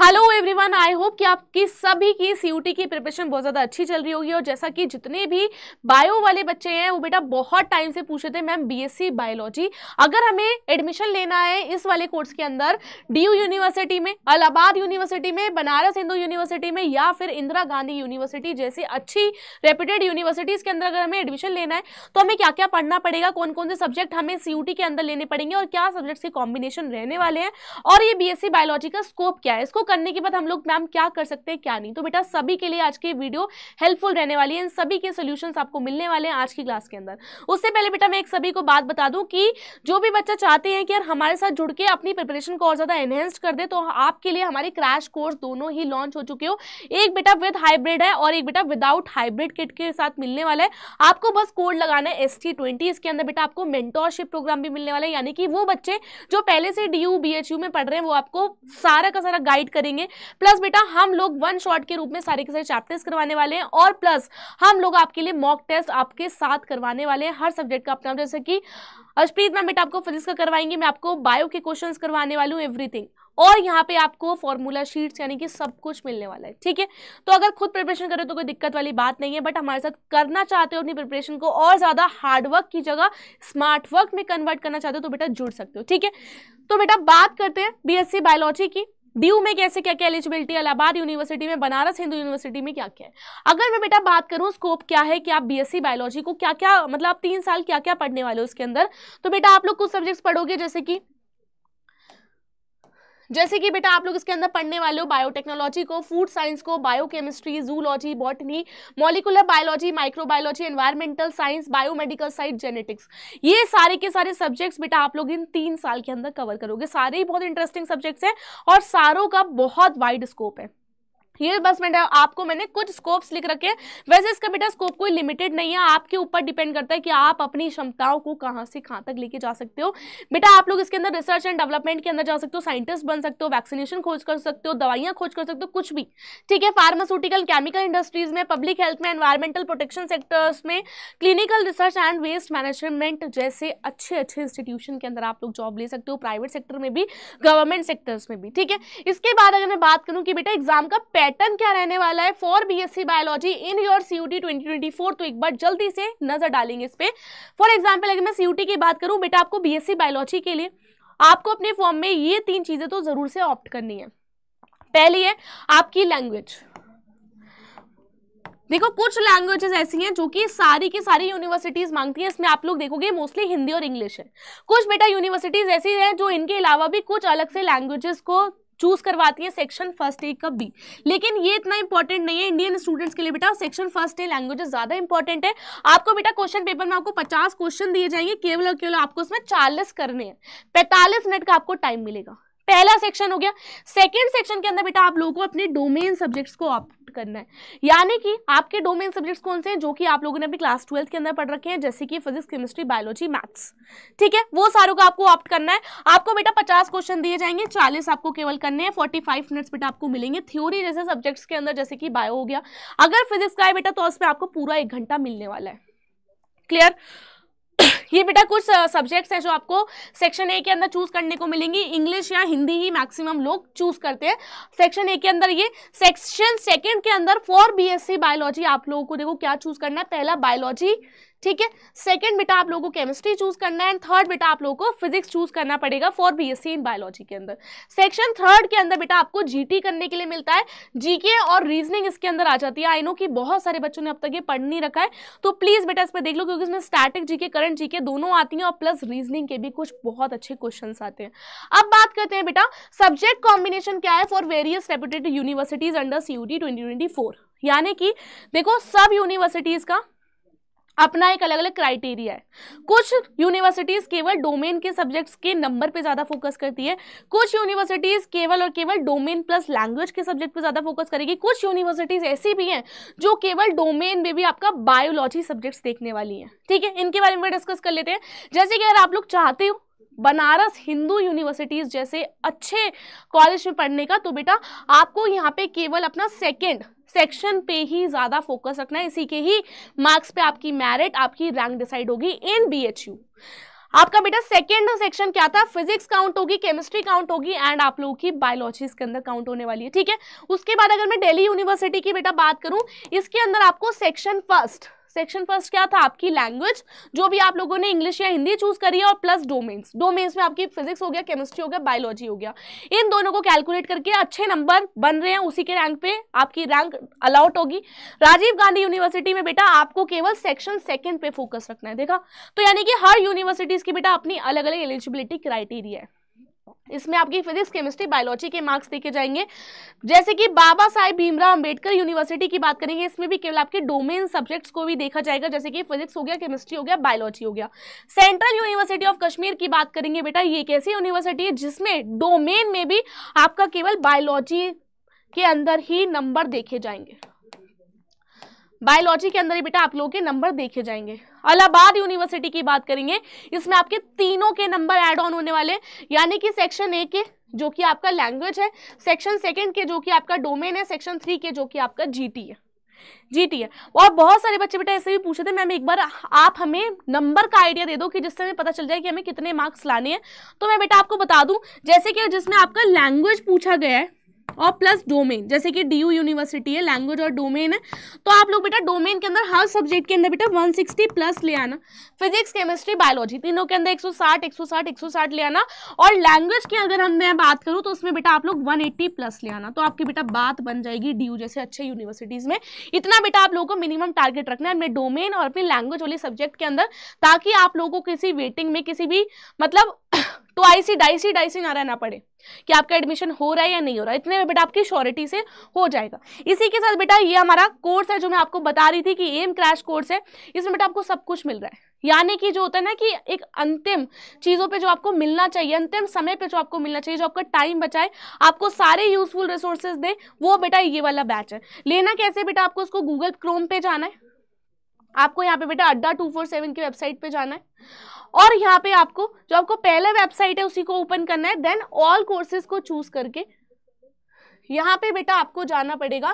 hello everyone I hope कि आपकी सभी की सीयूटी की प्रिपरेशन बहुत ज़्यादा अच्छी चल रही होगी और जैसा कि जितने भी बायो वाले बच्चे हैं वो बेटा बहुत टाइम से पूछे थे मैम बीएससी बायोलॉजी अगर हमें एडमिशन लेना है इस वाले कोर्स के अंदर डीयू यूनिवर्सिटी में अलाहाबाद यूनिवर्सिटी में बनारस हिंदू यूनिवर्सिटी में या फिर इंदिरा गांधी यूनिवर्सिटी जैसी अच्छी रेप्यूटेड यूनिवर्सिटीज़ के अंदर अगर हमें एडमिशन लेना है तो हमें क्या क्या पढ़ना पड़ेगा कौन कौन से सब्जेक्ट हमें सी के अंदर लेने पड़ेंगे और क्या सब्जेक्ट्स के कॉम्बिनेशन रहने वाले हैं और ये बी बायोलॉजी का स्कोप क्या है इसको करने के बाद हम लोग मैम क्या कर सकते हैं क्या नहीं तो बेटा सभी के लिए आज की वीडियो हेल्पफुल रहने वाली है इन सभी के सोल्यूशन आपको मिलने वाले हैं आज की क्लास के अंदर उससे पहले बेटा मैं एक सभी को बात बता दूं कि जो भी बच्चा चाहते हैं कि यार हमारे साथ जुड़ के अपनी प्रिपरेशन को और ज़्यादा एनहेंस्ड कर दे तो आपके लिए हमारे क्रैश कोर्स दोनों ही लॉन्च हो चुके हो एक बेटा विद हाइब्रिड है और एक बेटा विदाउट हाइब्रिड किट के साथ मिलने वाला है आपको बस कोड लगाना है एस टी ट्वेंटी इसके अंदर बेटा आपको मेंटोरशिप प्रोग्राम भी मिलने वाला है यानी कि वो बच्चे जो पहले से डी यू में पढ़ रहे हैं वो आपको सारा का सारा गाइड करेंगे प्लस बेटा हम लोग वन शॉट के रूप में सारे के सारे चैप्टर्स करवाने वाले हैं और प्लस हम लोग आपके लिए मॉक टेस्ट आपके साथ करवाने वाले हैं हर सब्जेक्ट का अपना जैसे कि अर्षप्रीत मैम बेटा आपको फिजिक्स का करवाएंगे मैं आपको बायो के क्वेश्चन करवाने वाली हूँ एवरीथिंग और यहाँ पे आपको फॉर्मूला शीट्स यानी कि सब कुछ मिलने वाला है ठीक है तो अगर खुद प्रिपरेशन करें तो कोई दिक्कत वाली बात नहीं है बट हमारे साथ करना चाहते हो अपनी प्रिपरेशन को और ज़्यादा हार्डवर्क की जगह स्मार्ट वर्क में कन्वर्ट करना चाहते हो तो बेटा जुड़ सकते हो ठीक है तो बेटा बात करते हैं बीएससी बायोलॉजी की डीयू में कैसे क्या क्या एलिजिबिलिटी इलाहाबाद यूनिवर्सिटी में बनारस हिंदू यूनिवर्सिटी में क्या क्या है अगर मैं बेटा बात करूँ स्कोप क्या है कि आप बीएससी बायोलॉजी को क्या क्या मतलब आप तीन साल क्या क्या पढ़ने वाले हो उसके अंदर तो बेटा आप लोग कुछ सब्जेक्ट्स पढ़ोगे जैसे कि जैसे कि बेटा आप लोग इसके अंदर पढ़ने वाले हो बायोटेक्नोलॉजी को फूड साइंस को biochemistry zoology botany molecular biology microbiology environmental science biomedical science genetics ये सारे के सारे सब्जेक्ट्स बेटा आप लोग इन तीन साल के अंदर कवर करोगे सारे ही बहुत इंटरेस्टिंग सब्जेक्ट्स हैं और सारों का बहुत वाइड स्कोप है ये बस मैं आपको मैंने कुछ स्कोप्स लिख रखे वैसे इसका बेटा स्कोप कोई लिमिटेड नहीं है आपके ऊपर डिपेंड करता है कि आप अपनी क्षमताओं को कहाँ से कहाँ तक लेके जा सकते हो बेटा आप लोग इसके अंदर रिसर्च एंड डेवलपमेंट के अंदर जा सकते हो साइंटिस्ट बन सकते हो वैक्सीनेशन खोज कर सकते हो दवाइयाँ खोज कर सकते हो कुछ भी ठीक है फार्मास्यूटिकल केमिकल इंडस्ट्रीज में पब्लिक हेल्थ में एनवायरमेंटल प्रोटेक्शन सेक्टर्स में clinical research and waste management जैसे अच्छे अच्छे इंस्टीट्यूशन के अंदर आप लोग जॉब ले सकते हो प्राइवेट सेक्टर में भी गवर्नमेंट सेक्टर्स में भी ठीक है इसके बाद अगर मैं बात करूँ कि बेटा एग्जाम का पैटर्न क्या रहने वाला है for BSc biology in your CUET 2024 तो एक बार जल्दी से नजर डालेंगे इस पर फॉर एग्जाम्पल अगर मैं सीयूटी की बात करूँ बेटा आपको बीएससी बायोलॉजी e के लिए आपको अपने फॉर्म में ये तीन चीज़ें तो ज़रूर से ऑप्ट करनी है पहली है आपकी लैंग्वेज देखो कुछ लैंग्वेजेस ऐसी हैं जो कि सारी की सारी यूनिवर्सिटीज़ मांगती हैं इसमें आप लोग देखोगे मोस्टली हिंदी और इंग्लिश है कुछ बेटा यूनिवर्सिटीज़ ऐसी हैं जो इनके अलावा भी कुछ अलग से लैंग्वेजेस को चूज करवाती है सेक्शन फर्स्ट ए का भी लेकिन ये इतना इंपॉर्टेंट नहीं है इंडियन स्टूडेंट्स के लिए बेटा सेक्शन फर्स्ट ए लैंग्वेजेस ज्यादा इंपॉर्टेंट है आपको बेटा क्वेश्चन पेपर में आपको पचास क्वेश्चन दिए जाएंगे केवल और केवल आपको उसमें चालीस करने हैं पैंतालीस मिनट का आपको टाइम मिलेगा पहला सेक्शन हो गया सेकेंड सेक्शन के अंदर बेटा आप लोगों को अपने डोमेन सब्जेक्ट्स को आप करना है यानी कि आपके डोमेन सब्जेक्ट्स कौन से हैं जो कि आप लोगों ने अभी क्लास ट्वेल्थ के अंदर पढ़ रखे हैं जैसे कि फिजिक्स केमिस्ट्री बायोलॉजी मैथ्स ठीक है वो सारों का आपको ऑप्ट करना है आपको बेटा पचास क्वेश्चन दिए जाएंगे चालीस आपको केवल करने हैं फोर्टी मिनट्स बेटा आपको मिलेंगे थ्योरी जैसे सब्जेक्ट्स के अंदर जैसे कि बायो हो गया अगर फिजिक्स का है बेटा तो उसमें आपको पूरा एक घंटा मिलने वाला है क्लियर ये बेटा कुछ सब्जेक्ट्स हैं जो आपको सेक्शन ए के अंदर चूज करने को मिलेंगी इंग्लिश या हिंदी ही मैक्सिमम लोग चूज करते हैं सेक्शन ए के अंदर ये सेक्शन सेकेंड के अंदर फॉर बी बायोलॉजी आप लोगों को देखो क्या चूज करना है पहला बायोलॉजी ठीक है सेकेंड बेटा आप लोगों को केमिस्ट्री चूज करना है एंड थर्ड बेटा आप लोगों को फिजिक्स चूज करना पड़ेगा for B S C in biology के अंदर सेक्शन थर्ड के अंदर बेटा आपको जीटी करने के लिए मिलता है जीके और रीजनिंग इसके अंदर आ जाती है आई नो कि बहुत सारे बच्चों ने अब तक ये पढ़ नहीं रखा है तो प्लीज बेटा इस पर देख लो क्योंकि इसमें स्टैटिक जीके करंट जीके दोनों आती हैं और प्लस रीजनिंग के भी कुछ बहुत अच्छे क्वेश्चन आते हैं अब बात करते हैं बेटा सब्जेक्ट कॉम्बिनेशन क्या है for various reputed universities under C U यानी कि देखो सब यूनिवर्सिटीज का अपना एक अलग अलग क्राइटेरिया है कुछ यूनिवर्सिटीज़ केवल डोमेन के सब्जेक्ट्स के नंबर पे ज़्यादा फोकस करती है कुछ यूनिवर्सिटीज़ केवल और केवल डोमेन प्लस लैंग्वेज के सब्जेक्ट पे ज़्यादा फोकस करेगी कुछ यूनिवर्सिटीज़ ऐसी भी हैं जो केवल डोमेन में भी आपका बायोलॉजी सब्जेक्ट्स देखने वाली हैं ठीक है इनके बारे में डिस्कस कर लेते हैं जैसे कि अगर आप लोग चाहते हो बनारस हिंदू यूनिवर्सिटीज़ जैसे अच्छे कॉलेज में पढ़ने का तो बेटा आपको यहाँ पे केवल अपना सेकेंड सेक्शन पे ही ज़्यादा फोकस रखना है इसी के ही मार्क्स पे आपकी मैरिट आपकी रैंक डिसाइड होगी इन बीएचयू आपका बेटा सेकेंड सेक्शन क्या था फिजिक्स काउंट होगी केमिस्ट्री काउंट होगी एंड आप लोगों की बायोलॉजी इसके अंदर काउंट होने वाली है ठीक है उसके बाद अगर मैं दिल्ली यूनिवर्सिटी की बेटा बात करूं इसके अंदर आपको सेक्शन फर्स्ट सेक्शन फर्स्ट क्या था आपकी लैंग्वेज जो भी आप लोगों ने इंग्लिश या हिंदी चूज करी है और प्लस डोमेन्स डोमेन्स में आपकी फिजिक्स हो गया केमिस्ट्री हो गया बायोलॉजी हो गया इन दोनों को कैलकुलेट करके अच्छे नंबर बन रहे हैं उसी के रैंक पे आपकी रैंक अलाउट होगी राजीव गांधी यूनिवर्सिटी में बेटा आपको केवल सेक्शन सेकेंड पे फोकस रखना है देखा तो यानी कि हर यूनिवर्सिटीज की बेटा अपनी अलग अलग एलिजिबिलिटी क्राइटेरिया है इसमें आपकी फिजिक्स केमिस्ट्री बायोलॉजी के मार्क्स देखे जाएंगे जैसे कि बाबा साहेब भीमराव अंबेडकर यूनिवर्सिटी की बात करेंगे इसमें भी केवल आपके डोमेन सब्जेक्ट्स को भी देखा जाएगा जैसे कि फिजिक्स हो गया केमिस्ट्री हो गया बायोलॉजी हो गया सेंट्रल यूनिवर्सिटी ऑफ कश्मीर की बात करेंगे बेटा ये कैसी यूनिवर्सिटी है जिसमें डोमेन में भी आपका केवल बायोलॉजी के अंदर ही नंबर देखे जाएंगे बायोलॉजी के अंदर ही बेटा आप लोगों के नंबर देखे जाएंगे अलाहाबाद यूनिवर्सिटी की बात करेंगे इसमें आपके तीनों के नंबर एड ऑन होने वाले यानी कि सेक्शन ए के जो कि आपका लैंग्वेज है सेक्शन सेकेंड के जो कि आपका डोमेन है सेक्शन थ्री के जो कि आपका जी है जीटी है और बहुत सारे बच्चे बेटा ऐसे भी पूछे थे मैम एक बार आप हमें नंबर का आइडिया दे दो कि जिससे हमें पता चल जाए कि हमें कितने मार्क्स लाने हैं तो मैं बेटा आपको बता दूं जैसे कि जिसमें आपका लैंग्वेज पूछा गया है और प्लस डोमेन जैसे कि डी यूनिवर्सिटी है लैंग्वेज और डोमेन है तो आप लोग बेटा डोमेन के अंदर हर सब्जेक्ट के अंदर बेटा 160 प्लस ले आना फिजिक्स केमिस्ट्री बायोलॉजी तीनों के अंदर 160 160 160 ले आना और लैंग्वेज की अगर हम मैं बात करूँ तो उसमें बेटा आप लोग 180 प्लस ले आना तो आपकी बेटा बात बन जाएगी डी जैसे अच्छे यूनिवर्सिटीज़ में इतना बेटा आप लोगों को मिनिमम टारगेट रखना है अपने डोमेन और अपनी लैंग्वेज वाले सब्जेक्ट के अंदर ताकि आप लोगों को किसी वेटिंग में किसी भी मतलब तो आईसी डाइसी डाइसी ना रहना पड़े कि आपका एडमिशन हो रहा है या नहीं हो रहा है इतने में बेटा आपकी श्योरिटी से हो जाएगा इसी के साथ बेटा ये हमारा कोर्स है जो मैं आपको बता रही थी कि एम क्रैश कोर्स है इसमें बेटा आपको सब कुछ मिल रहा है यानी कि जो होता है ना कि एक अंतिम चीज़ों पे जो आपको मिलना चाहिए अंतिम समय पे जो आपको मिलना चाहिए जो आपका टाइम बचाए आपको सारे यूजफुल रिसोर्सेज दे वो बेटा ये वाला बैच है लेना कैसे बेटा आपको उसको गूगल क्रोम पे जाना है आपको यहाँ पे बेटा अड्डा टू फोर सेवन की वेबसाइट पे जाना है और यहाँ पे आपको जो आपको पहले वेबसाइट है उसी को ओपन करना है देन ऑल कोर्सेज को चूज करके यहाँ पे बेटा आपको जाना पड़ेगा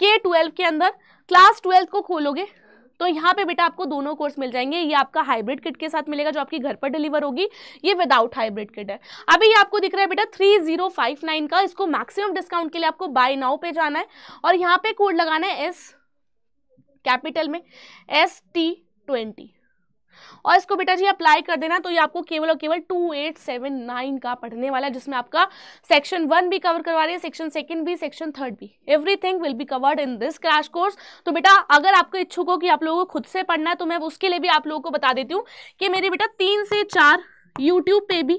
के ट्वेल्व के अंदर क्लास ट्वेल्थ को खोलोगे तो यहाँ पे बेटा आपको दोनों कोर्स मिल जाएंगे ये आपका हाइब्रिड किट के साथ मिलेगा जो आपके घर पर डिलीवर होगी ये विदाउट हाइब्रिड किट है अभी ये आपको दिख रहा है बेटा थ्री जीरो फाइव नाइन का इसको मैक्सिमम डिस्काउंट के लिए आपको बाय नाउ पे जाना है और यहाँ पे कोड लगाना है एस कैपिटल में एस टी ट्वेंटी और इसको बेटा जी अप्लाई कर देना तो ये आपको केवल और केवल टू एट सेवन नाइन का पढ़ने वाला है जिसमें आपका सेक्शन वन भी कवर करवा रही है सेक्शन सेकंड भी सेक्शन थर्ड भी everything will be covered in this crash course तो बेटा अगर आपको इच्छुक हो कि आप लोगों को खुद से पढ़ना है तो मैं उसके लिए भी आप लोगों को बता देती हूँ कि मेरे बेटा तीन से चार यूट्यूब पे भी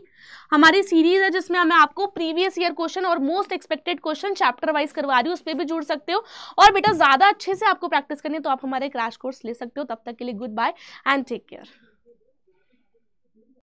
हमारी सीरीज है जिसमें मैं आपको प्रीवियस ईयर क्वेश्चन और most expected question chapter wise करवा रही हूँ उस पर भी जुड़ सकते हो और बेटा ज़्यादा अच्छे से आपको प्रैक्टिस करनी है तो आप हमारे क्रैश कोर्स ले सकते हो तब तक के लिए goodbye and take care